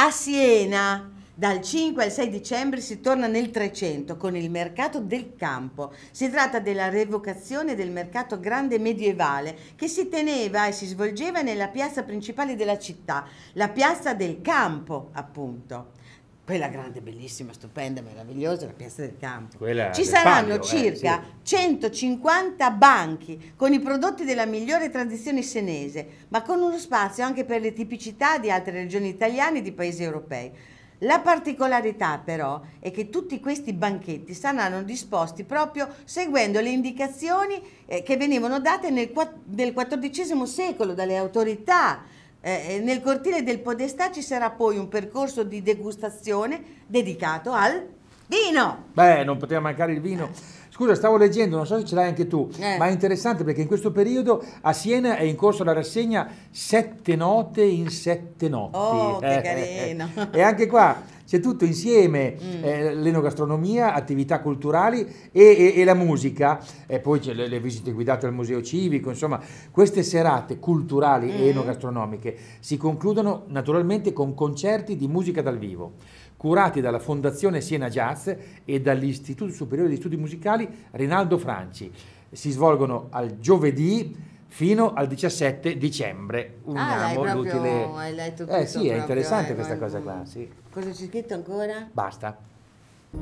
A Siena dal 5 al 6 dicembre si torna nel 300 con il mercato del campo. Si tratta della revocazione del mercato grande medievale che si teneva e si svolgeva nella piazza principale della città, la piazza del campo appunto quella grande, bellissima, stupenda, meravigliosa, la piazza del campo. Quella Ci del saranno Fabio, eh, circa eh, sì. 150 banchi con i prodotti della migliore tradizione senese, ma con uno spazio anche per le tipicità di altre regioni italiane e di paesi europei. La particolarità però è che tutti questi banchetti saranno disposti proprio seguendo le indicazioni eh, che venivano date nel XIV secolo dalle autorità eh, eh, nel cortile del Podestà ci sarà poi un percorso di degustazione dedicato al vino. Beh, non poteva mancare il vino. Scusa, stavo leggendo, non so se ce l'hai anche tu, eh. ma è interessante perché in questo periodo a Siena è in corso la rassegna Sette note in sette notti. Oh, che eh, eh, carino! e anche qua c'è tutto insieme, mm. eh, l'enogastronomia, attività culturali e, e, e la musica, e poi c'è le, le, visite guidate al Museo Civico, insomma queste serate culturali mm. e enogastronomiche si concludono naturalmente con concerti di musica dal vivo curati dalla Fondazione Siena Jazz e dall'Istituto Superiore di Studi Musicali Rinaldo Franci. Si svolgono al giovedì fino al 17 dicembre ah, uniamo ah, l'utile. Hai letto eh, tutto eh sì, è interessante proprio, questa cosa qua. Sì. Cosa c'è scritto ancora? Basta.